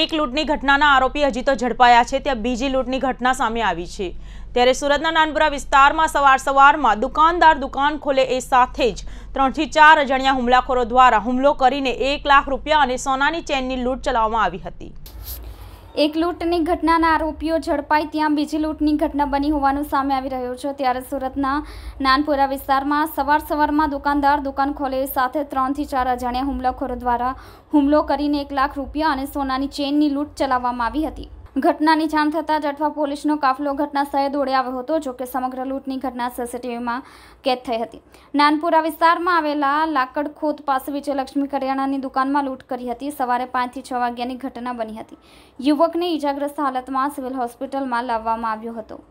એક લૂંટની ઘટનાના આરોપી હજી તો ઝડપાયા છે ત્યાં બીજી લૂંટની ઘટના સામે આવી છે ત્યારે સુરતના નાનપુરા વિસ્તારમાં સવાર સવારમાં દુકાનદાર દુકાન ખોલે એ સાથે જ ત્રણથી ચાર અજાણ્યા હુમલાખોરો દ્વારા હુમલો કરીને એક લાખ રૂપિયા અને સોનાની ચેનની લૂંટ ચલાવવામાં આવી હતી એક લૂંટની ઘટનાના આરોપીઓ ઝડપાઈ ત્યાં બીજી લૂંટની ઘટના બની હોવાનું સામે આવી રહ્યું છે ત્યારે સુરતના નાનપુરા વિસ્તારમાં સવાર સવારમાં દુકાનદાર દુકાન ખોલે સાથે ત્રણથી ચાર અજાણ્યા હુમલાખોરો દ્વારા હુમલો કરીને એક લાખ રૂપિયા અને સોનાની ચેઇનની લૂંટ ચલાવવામાં આવી હતી ઘટનાની જાણ થતાં જ અઠવા પોલીસનો કાફલો ઘટના સ્થળે દોડી આવ્યો હતો જોકે સમગ્ર લૂંટની ઘટના સીસીટીવીમાં કેદ થઈ હતી નાનપુરા વિસ્તારમાં આવેલા લાકડ ખોદ પાસે વિજયલક્ષ્મી કરિયાણાની દુકાનમાં લૂંટ કરી હતી સવારે પાંચથી છ વાગ્યાની ઘટના બની હતી યુવકને ઇજાગ્રસ્ત હાલતમાં સિવિલ હોસ્પિટલમાં લાવવામાં આવ્યો હતો